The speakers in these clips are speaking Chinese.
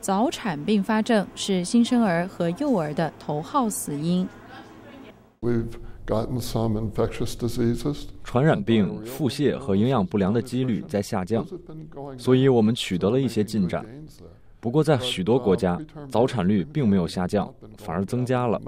早产并发症是新生儿和幼儿的头号死因。传染病、腹泻和营养不良的几率在下降，所以我们取得了一些进展。不过，在许多国家，早产率并没有下降，反而增加了。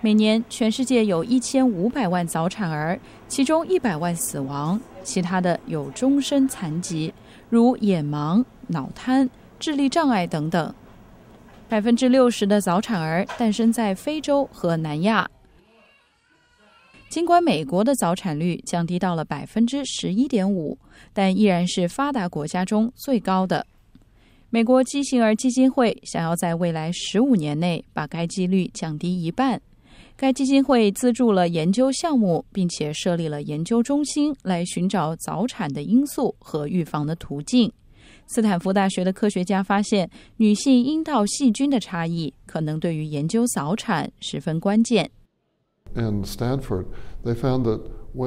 每年，全世界有一千五百万早产儿，其中一百万死亡，其他的有终身残疾，如眼盲、脑瘫、智力障碍等等。百分之六十的早产儿诞生在非洲和南亚。尽管美国的早产率降低到了百分之十一点五，但依然是发达国家中最高的。美国畸形儿基金会想要在未来十五年内把该几率降低一半。该基金会资助了研究项目，并且设立了研究中心来寻找早产的因素和预防的途径。斯坦福大学的科学家发现，女性阴道细菌的差异可能对于研究早产十分关键。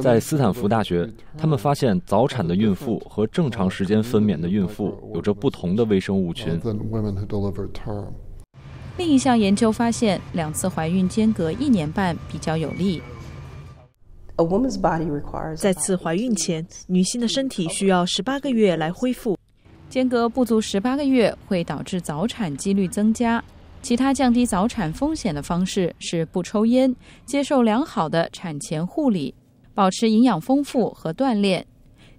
在斯坦福大学，他们发现早产的孕妇和正常时间分娩的孕妇有着不同的微生物群。另一项研究发现，两次怀孕间隔一年半比较有利。在次怀孕前，女性的身体需要十八个月来恢复。间隔不足十八个月会导致早产几率增加。其他降低早产风险的方式是不抽烟、接受良好的产前护理、保持营养丰富和锻炼。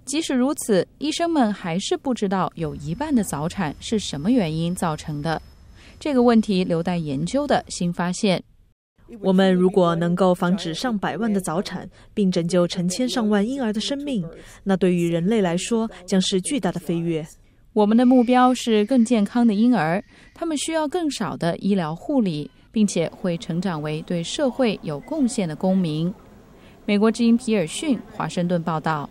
即使如此，医生们还是不知道有一半的早产是什么原因造成的。这个问题留待研究的新发现。我们如果能够防止上百万的早产，并拯救成千上万婴儿的生命，那对于人类来说将是巨大的飞跃。我们的目标是更健康的婴儿，他们需要更少的医疗护理，并且会成长为对社会有贡献的公民。美国之音皮尔逊华盛顿报道。